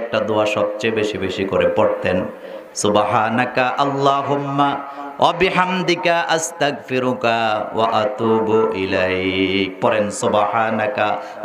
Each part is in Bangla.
একটা দোয়া সবচেয়ে বেশি বেশি করে পড়তেন সুবাহানাকা আল্লাহুম্মা অবিহামদিকা আস্তাগফিরুকা ওয়া আতুবু ইলাইক পড়েন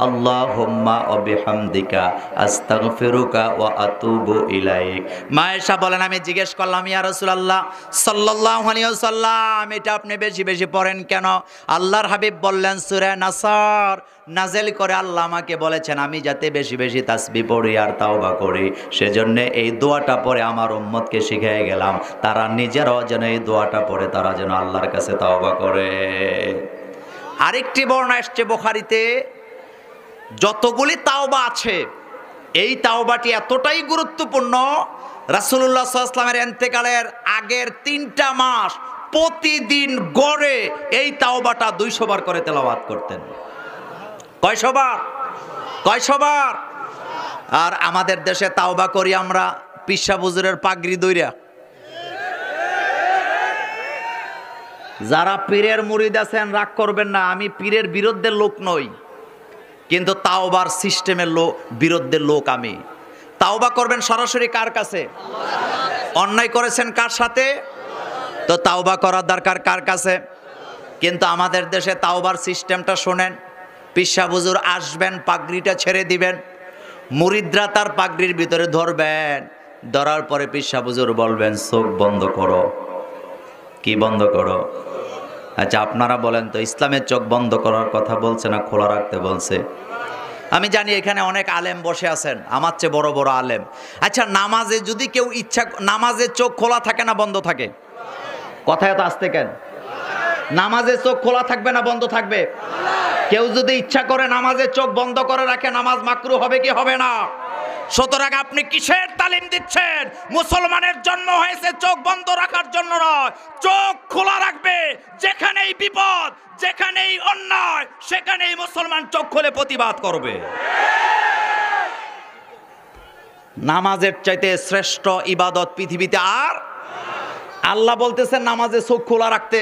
আল্লাহুম্মা অবিহামদিকা আস্তাগফিরুকা ওয়া আতুবু ইলাইক মায়েশা বলেন আমি জিজ্ঞেস করলাম ইয়া রাসূলুল্লাহ সাল্লাল্লাহু আলাইহি ওয়াসাল্লাম এটা আপনি বেশি বেশি পড়েন কেন আল্লাহর হাবিব বললেন সূরা নাসার নাজেল করে আল্লাহ আমাকে বলেছেন আমি যাতে বেশি বেশি তাসবি পড়ি আর তাওবা করি সেজন্য এই দোয়াটা পরে আমার উম্মতকে শিখিয়ে গেলাম তারা নিজেরাও যেন এই দোয়াটা পরে তারা যেন আল্লাহর কাছে তাওবা করে আরেকটি বর্ণা এসছে বোখারিতে যতগুলি তাওবা আছে এই তাওবাটি এতটাই গুরুত্বপূর্ণ রাসুল্লাহ সাল্লামের এন্তেকালের আগের তিনটা মাস প্রতিদিন গড়ে এই তাওবাটা দুইশো বার করে তেলাবাদ করতেন কয় সবার আর আমাদের দেশে তাওবা করি আমরা পিসা বুজুরের পাগড়ি দইরা যারা পীরের মুরিদ আছেন রাগ করবেন না আমি পীরের বিরুদ্ধে লোক নই কিন্তু তাওবার সিস্টেমের লোক বিরুদ্ধে লোক আমি তাওবা করবেন সরাসরি কার কাছে অন্যায় করেছেন কার সাথে তো তাওবা করার দরকার কার কাছে কিন্তু আমাদের দেশে তাওবার সিস্টেমটা শোনেন পিসা বুজুর আসবেন পাগড়িটা ছেড়ে দিবেন মুরিদ্রা তার পাগড়ির ভিতরে ধরবেন ধরার পরে পিসা বুজুর বলবেন চোখ বন্ধ করো কি বন্ধ করো আচ্ছা আপনারা বলেন তো ইসলামের চোখ বন্ধ করার কথা বলছে না খোলা রাখতে বলছে আমি জানি এখানে অনেক আলেম বসে আছেন আমার চেয়ে বড় বড় আলেম আচ্ছা নামাজে যদি কেউ ইচ্ছা নামাজের চোখ খোলা থাকে না বন্ধ থাকে কথায় তো আসতে কেন নামাজের চোখ খোলা থাকবে না বন্ধ থাকবে কেউ যদি ইচ্ছা করে নামাজের চোখ বন্ধ করে রাখে নামাজ মাকরু হবে কি হবে না সুতরাং আপনি কিসের তালিম দিচ্ছেন মুসলমানের জন্য হয়েছে চোখ বন্ধ রাখার জন্য নয় চোখ খোলা রাখবে যেখানেই বিপদ যেখানেই অন্যায় সেখানেই মুসলমান চোখ খুলে প্রতিবাদ করবে নামাজের চাইতে শ্রেষ্ঠ ইবাদত পৃথিবীতে আর আল্লাহ বলতেছে নামাজে চোখ খোলা রাখতে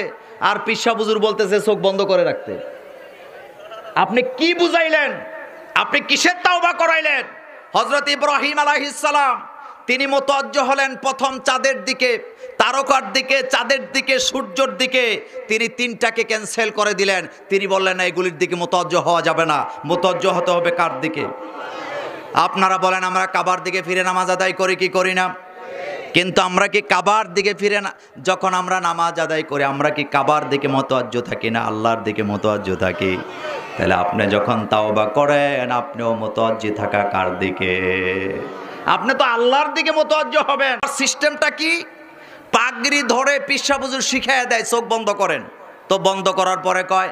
আর পিসা বুজুর বলতেছে চোখ বন্ধ করে রাখতে আপনি কি বুঝাইলেন আপনি কিসের তাওবা করাইলেন হজরত ইব্রাহিম আলাহিসাল্লাম তিনি মোতজ্জ হলেন প্রথম চাঁদের দিকে তারকার দিকে চাঁদের দিকে সূর্যর দিকে তিনি তিনটাকে ক্যান্সেল করে দিলেন তিনি বললেন এইগুলির এগুলির দিকে মতোজ্জ হওয়া যাবে না মোতজ্জ হতে হবে কার দিকে আপনারা বলেন আমরা কাবার দিকে ফিরে নামাজ আদায় করি কি করি না কিন্তু আমরা কি কাবার দিকে ফিরে না যখন আমরা নামাজ আদায় করি আমরা কি কাবার দিকে মতোয়াজ্য থাকি না আল্লাহর দিকে মতোয়াজ্য থাকি তাহলে আপনি যখন তাও বা করেন আপনিও মতজ্জি থাকা কার দিকে আপনি তো আল্লাহর দিকে মতজ্জ হবেন সিস্টেমটা কি পাগড়ি ধরে পিসা বুজুর শিখাইয়া দেয় চোখ বন্ধ করেন তো বন্ধ করার পরে কয়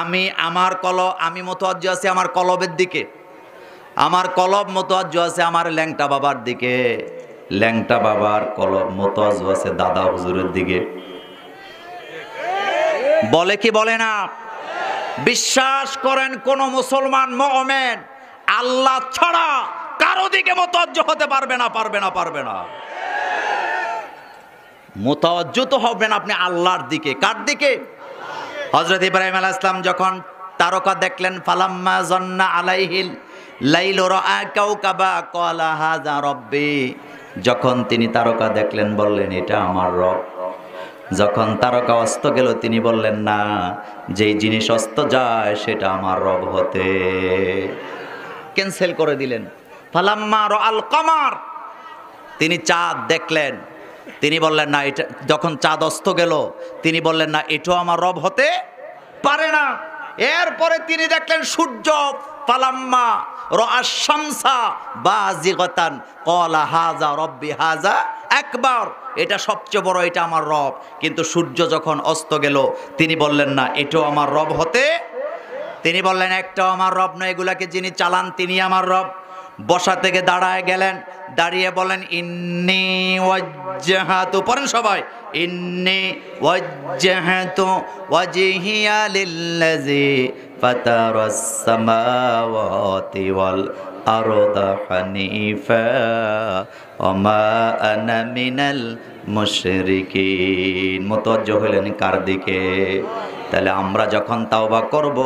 আমি আমার কল আমি মতজ্জ আছি আমার কলবের দিকে আমার কলব মতজ্জ আছে আমার ল্যাংটা বাবার দিকে ল্যাংটা বাবার কলব মতজ্জ আছে দাদা হুজুরের দিকে বলে কি বলে না বিশ্বাস করেন কোন মুসলমান মহমেন আল্লাহ ছাড়া কারো দিকে মতজ্জ হতে পারবে না পারবে না পারবে না মতজ্জ তো হবেন আপনি আল্লাহর দিকে কার দিকে হজরত ইব্রাহিম আলাহ ইসলাম যখন তারকা দেখলেন ফালাম্মা জন্না আলাইহিল লাইল কাবা কলা হাজা রব্বি যখন তিনি তারকা দেখলেন বললেন এটা আমার রব যখন তারকা অস্ত গেল তিনি বললেন না যেই জিনিস অস্ত যায় সেটা আমার রব হতে ক্যান্সেল করে দিলেন ফালাম্মার আল কামার তিনি চাঁদ দেখলেন তিনি বললেন না এটা যখন চাঁদ অস্ত গেল তিনি বললেন না এটাও আমার রব হতে পারে না এরপরে তিনি দেখলেন সূর্য পালাম্মা একবার এটা সবচেয়ে বড় এটা আমার রব কিন্তু সূর্য যখন অস্ত গেল তিনি বললেন না এটাও আমার রব হতে তিনি বললেন একটাও আমার রব নয় এগুলাকে যিনি চালান তিনি আমার রব বসা থেকে দাঁড়ায় গেলেন দাঁড়িয়ে বলেন ইন্নি ওয়াজ্জাহাতু পড়েন সবাই ইন্নি ওয়াজ্জাহাতু ওয়াজহিয়া লিল্লাযী فترى السماوات والأرض حنيفا وما أنا من المشركين متوجه হলেন কার দিকে তাহলে আমরা যখন তাওবা করব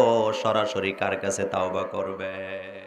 সরাসরি কার কাছে তাওবা করবে